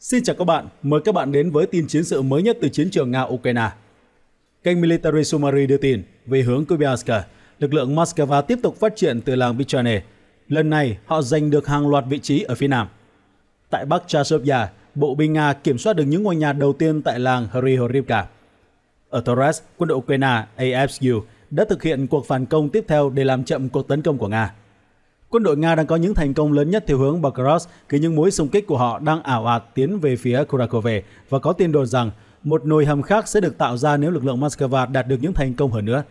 Xin chào các bạn, mời các bạn đến với tin chiến sự mới nhất từ chiến trường Nga-Ukraine. Kênh Military Summary đưa tin, về hướng Kupiansk, lực lượng Moscow tiếp tục phát triển từ làng Vichane. Lần này, họ giành được hàng loạt vị trí ở phía nam. Tại Bắc Chasovya, bộ binh Nga kiểm soát được những ngôi nhà đầu tiên tại làng Hrihorivka. Ở Torres, quân đội Ukraine afu đã thực hiện cuộc phản công tiếp theo để làm chậm cuộc tấn công của Nga. Quân đội Nga đang có những thành công lớn nhất theo hướng Bakhmut khi những mũi xung kích của họ đang ảo ạt tiến về phía Kurakove và có tin đồn rằng một nồi hầm khác sẽ được tạo ra nếu lực lượng Moscow đạt được những thành công hơn nữa.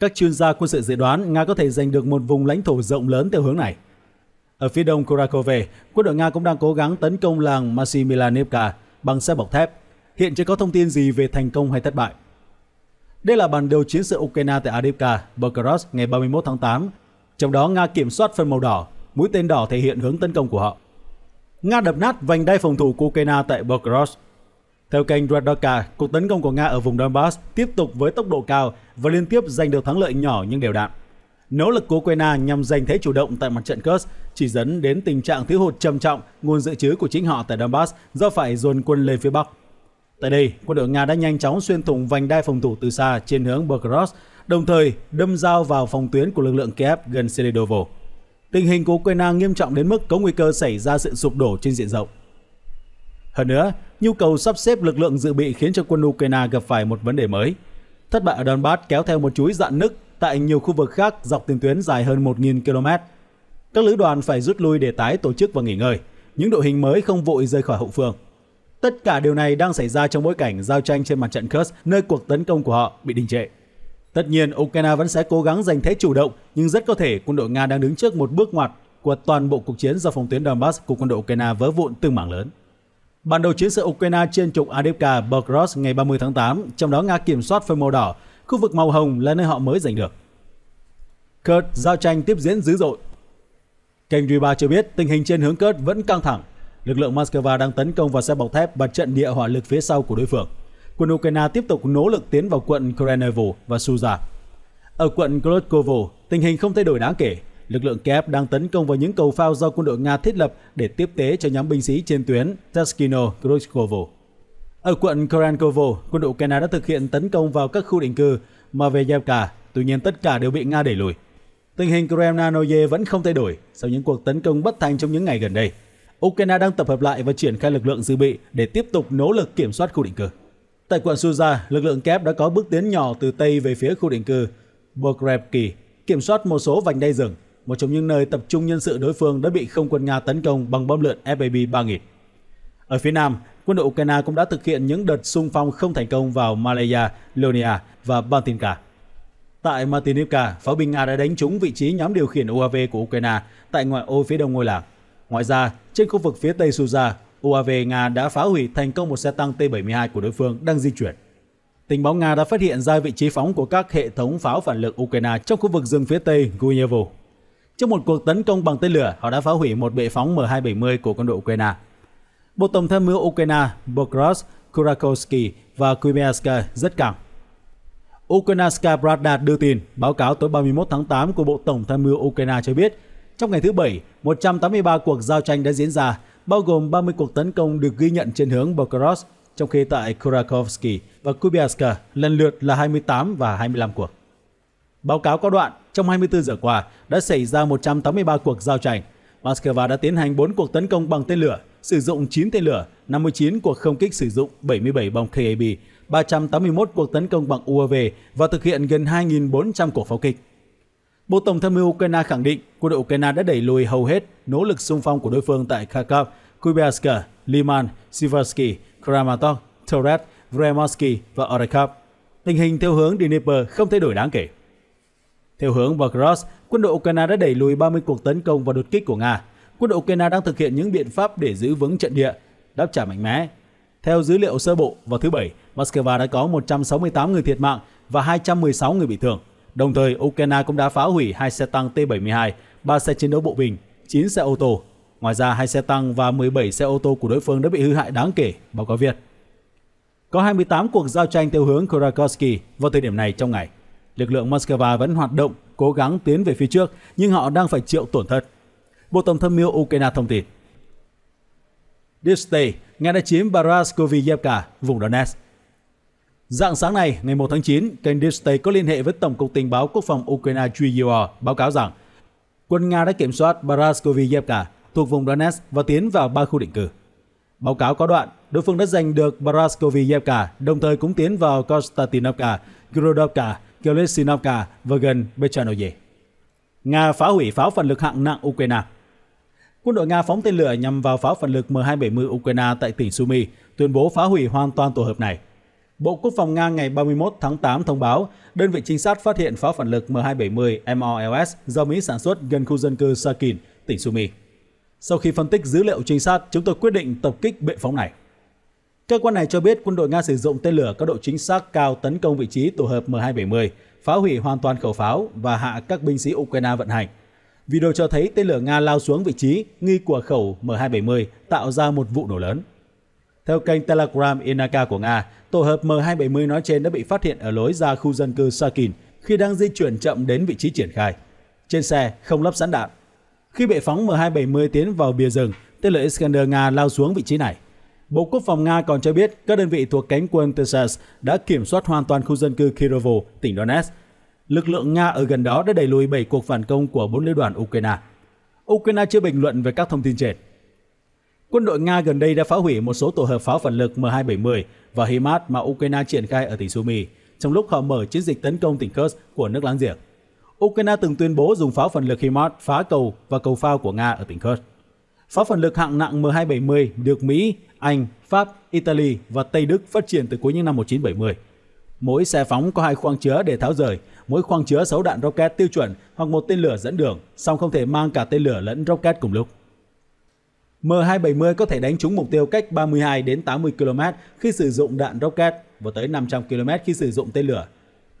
Các chuyên gia quân sự dự đoán Nga có thể giành được một vùng lãnh thổ rộng lớn theo hướng này. Ở phía đông Kurakove, quân đội Nga cũng đang cố gắng tấn công làng Masimilanivka bằng xe bọc thép. Hiện chưa có thông tin gì về thành công hay thất bại. Đây là bản đồ chiến sự Ukraine tại Adivka, Belgorod ngày 31 tháng 8 trong đó Nga kiểm soát phần màu đỏ, mũi tên đỏ thể hiện hướng tấn công của họ. Nga đập nát vành đai phòng thủ của Ukraine tại Belgorod. Theo kênh Radoka, cuộc tấn công của Nga ở vùng Donbass tiếp tục với tốc độ cao và liên tiếp giành được thắng lợi nhỏ nhưng đều đạn Nỗ lực của Ukraine nhằm giành thế chủ động tại mặt trận Kursk chỉ dẫn đến tình trạng thiếu hụt trầm trọng nguồn dự trữ của chính họ tại Donbass do phải dồn quân lên phía Bắc. Tại đây, quân đội Nga đã nhanh chóng xuyên thủng vành đai phòng thủ từ xa trên hướng Belgorod đồng thời đâm dao vào phòng tuyến của lực lượng Kiev gần Seledovo. Tình hình của Ukraine nghiêm trọng đến mức có nguy cơ xảy ra sự sụp đổ trên diện rộng. Hơn nữa, nhu cầu sắp xếp lực lượng dự bị khiến cho quân Ukraine gặp phải một vấn đề mới. Thất bại ở Donbass kéo theo một chuỗi dạn nứt tại nhiều khu vực khác dọc tiền tuyến dài hơn 1.000 km. Các lữ đoàn phải rút lui để tái tổ chức và nghỉ ngơi. Những đội hình mới không vội rời khỏi hậu phương. Tất cả điều này đang xảy ra trong bối cảnh giao tranh trên mặt trận Kursk, nơi cuộc tấn công của họ bị đình trệ. Tất nhiên, Ukraine vẫn sẽ cố gắng giành thế chủ động, nhưng rất có thể quân đội Nga đang đứng trước một bước ngoặt của toàn bộ cuộc chiến do phòng tuyến Donbass của quân đội Ukraine vỡ vụn từng mảng lớn. Bản đồ chiến sự Ukraine trên trục Adivka Belgorod ngày 30 tháng 8, trong đó Nga kiểm soát phần màu đỏ, khu vực màu hồng là nơi họ mới giành được. Kurd giao tranh tiếp diễn dữ dội. Kênh Riba cho biết tình hình trên hướng Kurd vẫn căng thẳng. Lực lượng Moscow đang tấn công vào xe bọc thép và trận địa hỏa lực phía sau của đối phương quân Ukraine tiếp tục nỗ lực tiến vào quận Krenovo và Suza. Ở quận Klotkovo, tình hình không thay đổi đáng kể. Lực lượng Kiev đang tấn công vào những cầu phao do quân đội Nga thiết lập để tiếp tế cho nhóm binh sĩ trên tuyến taskino klotkovo Ở quận Korankovo, quân đội Ukraine đã thực hiện tấn công vào các khu định cư Maveyevka, tuy nhiên tất cả đều bị Nga đẩy lùi. Tình hình Kremlinoye vẫn không thay đổi sau những cuộc tấn công bất thành trong những ngày gần đây. Ukraine đang tập hợp lại và triển khai lực lượng dự bị để tiếp tục nỗ lực kiểm soát khu định cư. Tại quận Suza, lực lượng kép đã có bước tiến nhỏ từ Tây về phía khu định cư Bogrebki, kiểm soát một số vành đai rừng, một trong những nơi tập trung nhân sự đối phương đã bị không quân Nga tấn công bằng bom lượn FAB 3000. Ở phía Nam, quân đội Ukraine cũng đã thực hiện những đợt xung phong không thành công vào Malaya, Leonia và Baltinka. Tại Martinivka, pháo binh Nga đã đánh trúng vị trí nhóm điều khiển UAV của Ukraine tại ngoại ô phía đông ngôi làng. Ngoài ra, trên khu vực phía tây Suza, UAV Nga đã phá hủy thành công một xe tăng T-72 của đối phương đang di chuyển. Tình báo Nga đã phát hiện ra vị trí phóng của các hệ thống pháo phản lực Ukraine trong khu vực rừng phía tây Guyevo. Trong một cuộc tấn công bằng tên lửa, họ đã phá hủy một bệ phóng M270 của quân đội Ukraine. Bộ Tổng tham mưu Ukraine Bogros Kurakowski và Kubiaska rất cẳng. Ukrainska Pravda đưa tin, báo cáo tối 31 tháng 8 của Bộ Tổng tham mưu Ukraine cho biết, trong ngày thứ Bảy, 183 cuộc giao tranh đã diễn ra, bao gồm 30 cuộc tấn công được ghi nhận trên hướng Bokoros, trong khi tại Kurakovsky và Kubiaska lần lượt là 28 và 25 cuộc. Báo cáo có đoạn, trong 24 giờ qua đã xảy ra 183 cuộc giao tranh. Moscow đã tiến hành 4 cuộc tấn công bằng tên lửa, sử dụng 9 tên lửa, 59 cuộc không kích sử dụng 77 bom KAB, 381 cuộc tấn công bằng UAV và thực hiện gần 2.400 cuộc pháo kích. Bộ Tổng tham mưu Ukraine khẳng định quân đội Ukraine đã đẩy lùi hầu hết nỗ lực xung phong của đối phương tại Kharkov Kubiaska, Liman, Sivarsky, Kramatov, Torres, Vremoski và Orekov. Tình hình theo hướng Dnieper không thay đổi đáng kể. Theo hướng Belgorod, quân đội Ukraine đã đẩy lùi 30 cuộc tấn công và đột kích của Nga. Quân đội Ukraine đang thực hiện những biện pháp để giữ vững trận địa, đáp trả mạnh mẽ. Theo dữ liệu sơ bộ, vào thứ Bảy, Moscow đã có 168 người thiệt mạng và 216 người bị thương. Đồng thời, Ukraine cũng đã phá hủy hai xe tăng T-72, 3 xe chiến đấu bộ binh, 9 xe ô tô, Ngoài ra, hai xe tăng và 17 xe ô tô của đối phương đã bị hư hại đáng kể, báo cáo Việt. Có 28 cuộc giao tranh theo hướng Kurakovsky vào thời điểm này trong ngày. Lực lượng Moscow vẫn hoạt động, cố gắng tiến về phía trước, nhưng họ đang phải chịu tổn thất. Bộ Tổng tham mưu Ukraine thông tin. Distay, Nga đã chiếm Baraskoviyevka, vùng Donetsk. Dạng sáng nay, ngày 1 tháng 9, kênh Distay có liên hệ với Tổng cục Tình báo Quốc phòng Ukraine GUR báo cáo rằng quân Nga đã kiểm soát Baraskoviyevka thuộc vùng Donetsk và tiến vào ba khu định cư. Báo cáo có đoạn, đối phương đã giành được Braskoviyevka, đồng thời cũng tiến vào Konstantinovka, Grodovka, Kelesinovka và gần Bechanoye. Nga phá hủy pháo phản lực hạng nặng Ukraine Quân đội Nga phóng tên lửa nhằm vào pháo phản lực M270 Ukraine tại tỉnh Sumy, tuyên bố phá hủy hoàn toàn tổ hợp này. Bộ Quốc phòng Nga ngày 31 tháng 8 thông báo, đơn vị trinh sát phát hiện pháo phản lực M270 MOLS do Mỹ sản xuất gần khu dân cư Sakin, tỉnh Sumy. Sau khi phân tích dữ liệu trinh sát, chúng tôi quyết định tập kích bệ phóng này. Cơ quan này cho biết quân đội Nga sử dụng tên lửa có độ chính xác cao tấn công vị trí tổ hợp M270, phá hủy hoàn toàn khẩu pháo và hạ các binh sĩ Ukraine vận hành. Video cho thấy tên lửa Nga lao xuống vị trí nghi của khẩu M270 tạo ra một vụ nổ lớn. Theo kênh Telegram Inaka của Nga, tổ hợp M270 nói trên đã bị phát hiện ở lối ra khu dân cư Sakin khi đang di chuyển chậm đến vị trí triển khai. Trên xe không lắp sẵn đạn, khi bệ phóng M270 tiến vào bìa rừng, tên lửa Iskander Nga lao xuống vị trí này. Bộ Quốc phòng Nga còn cho biết các đơn vị thuộc cánh quân Texas đã kiểm soát hoàn toàn khu dân cư Kirovo, tỉnh Donetsk. Lực lượng Nga ở gần đó đã đẩy lùi 7 cuộc phản công của 4 lữ đoàn Ukraine. Ukraine chưa bình luận về các thông tin trên. Quân đội Nga gần đây đã phá hủy một số tổ hợp pháo phản lực M270 và HIMARS mà Ukraine triển khai ở tỉnh Sumy, trong lúc họ mở chiến dịch tấn công tỉnh Kursk của nước láng giềng. Ukraine từng tuyên bố dùng pháo phản lực HIMARS phá cầu và cầu phao của Nga ở tỉnh Kursk. Pháo phản lực hạng nặng M270 được Mỹ, Anh, Pháp, Italy và Tây Đức phát triển từ cuối những năm 1970. Mỗi xe phóng có hai khoang chứa để tháo rời, mỗi khoang chứa 6 đạn rocket tiêu chuẩn hoặc một tên lửa dẫn đường, song không thể mang cả tên lửa lẫn rocket cùng lúc. M270 có thể đánh trúng mục tiêu cách 32 đến 80 km khi sử dụng đạn rocket và tới 500 km khi sử dụng tên lửa,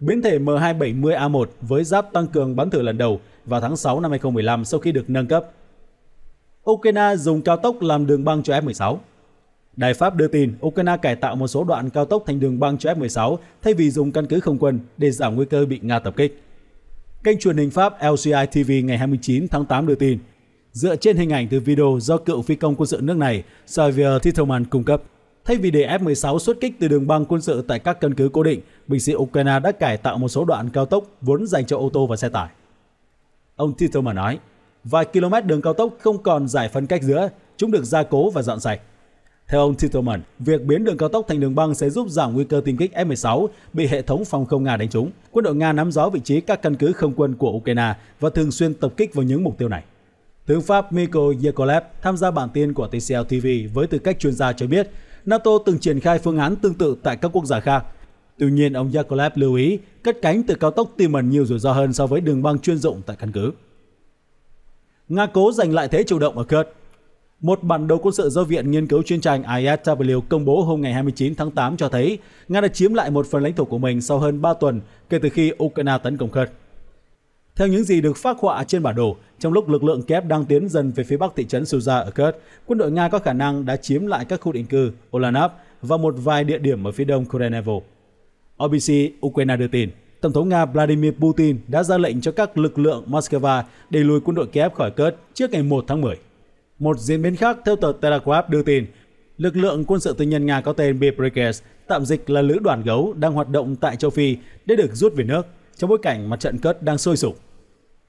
Biến thể M270A1 với giáp tăng cường bắn thử lần đầu vào tháng 6 năm 2015 sau khi được nâng cấp. Ukraine dùng cao tốc làm đường băng cho F-16 Đài Pháp đưa tin Ukraine cải tạo một số đoạn cao tốc thành đường băng cho F-16 thay vì dùng căn cứ không quân để giảm nguy cơ bị Nga tập kích. Kênh truyền hình Pháp LCI TV ngày 29 tháng 8 đưa tin, dựa trên hình ảnh từ video do cựu phi công quân sự nước này Xavier Titelman cung cấp, Thay vì để F-16 xuất kích từ đường băng quân sự tại các căn cứ cố định, binh sĩ Ukraine đã cải tạo một số đoạn cao tốc vốn dành cho ô tô và xe tải. Ông Titelman nói, vài km đường cao tốc không còn giải phân cách giữa, chúng được gia cố và dọn sạch. Theo ông Titelman, việc biến đường cao tốc thành đường băng sẽ giúp giảm nguy cơ tiêm kích F-16 bị hệ thống phòng không Nga đánh trúng. Quân đội Nga nắm rõ vị trí các căn cứ không quân của Ukraine và thường xuyên tập kích vào những mục tiêu này. Tướng Pháp Mikhail Yakolev tham gia bản tin của TCL TV với tư cách chuyên gia cho biết NATO từng triển khai phương án tương tự tại các quốc gia khác. Tuy nhiên, ông Yakovlev lưu ý, cất cánh từ cao tốc tiềm ẩn nhiều rủi ro hơn so với đường băng chuyên dụng tại căn cứ. Nga cố giành lại thế chủ động ở Kurd một bản đồ quân sự do Viện Nghiên cứu Chuyên tranh ISW công bố hôm ngày 29 tháng 8 cho thấy Nga đã chiếm lại một phần lãnh thổ của mình sau hơn 3 tuần kể từ khi Ukraine tấn công Kherson. Theo những gì được phát họa trên bản đồ, trong lúc lực lượng kép đang tiến dần về phía bắc thị trấn Suza ở Kurd, quân đội Nga có khả năng đã chiếm lại các khu định cư Olanov và một vài địa điểm ở phía đông Kurenevo. OBC Ukraine đưa tin, Tổng thống Nga Vladimir Putin đã ra lệnh cho các lực lượng Moscow để lùi quân đội kép khỏi Kurd trước ngày 1 tháng 10. Một diễn biến khác theo tờ Telegraph đưa tin, lực lượng quân sự tư nhân Nga có tên Bebrikes, tạm dịch là lữ đoàn gấu đang hoạt động tại châu Phi, đã được rút về nước trong bối cảnh mặt trận Kurd đang sôi sục.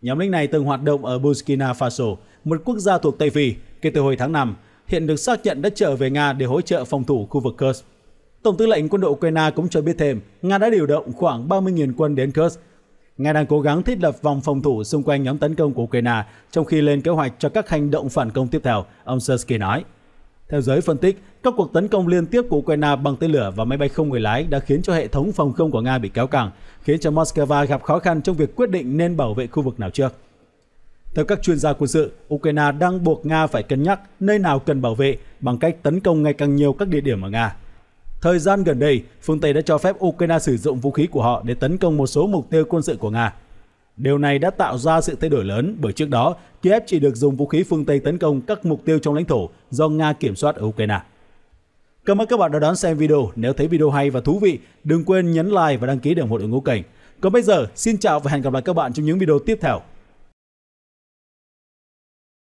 Nhóm lính này từng hoạt động ở Burkina Faso, một quốc gia thuộc Tây Phi, kể từ hồi tháng 5, hiện được xác nhận đã trở về Nga để hỗ trợ phòng thủ khu vực Kursk. Tổng tư lệnh quân đội Ukraine cũng cho biết thêm, Nga đã điều động khoảng 30.000 quân đến Kursk. Nga đang cố gắng thiết lập vòng phòng thủ xung quanh nhóm tấn công của Ukraine, trong khi lên kế hoạch cho các hành động phản công tiếp theo, ông Sersky nói. Theo giới phân tích, các cuộc tấn công liên tiếp của Ukraine bằng tên lửa và máy bay không người lái đã khiến cho hệ thống phòng không của Nga bị kéo căng, khiến cho Moscow gặp khó khăn trong việc quyết định nên bảo vệ khu vực nào trước. Theo các chuyên gia quân sự, Ukraine đang buộc Nga phải cân nhắc nơi nào cần bảo vệ bằng cách tấn công ngày càng nhiều các địa điểm ở Nga. Thời gian gần đây, phương Tây đã cho phép Ukraine sử dụng vũ khí của họ để tấn công một số mục tiêu quân sự của Nga. Điều này đã tạo ra sự thay đổi lớn bởi trước đó, Kiev chỉ được dùng vũ khí phương Tây tấn công các mục tiêu trong lãnh thổ do Nga kiểm soát ở Ukraine. Cảm ơn các bạn đã đón xem video. Nếu thấy video hay và thú vị, đừng quên nhấn like và đăng ký để ủng hộ đội ngũ kênh. Còn bây giờ, xin chào và hẹn gặp lại các bạn trong những video tiếp theo.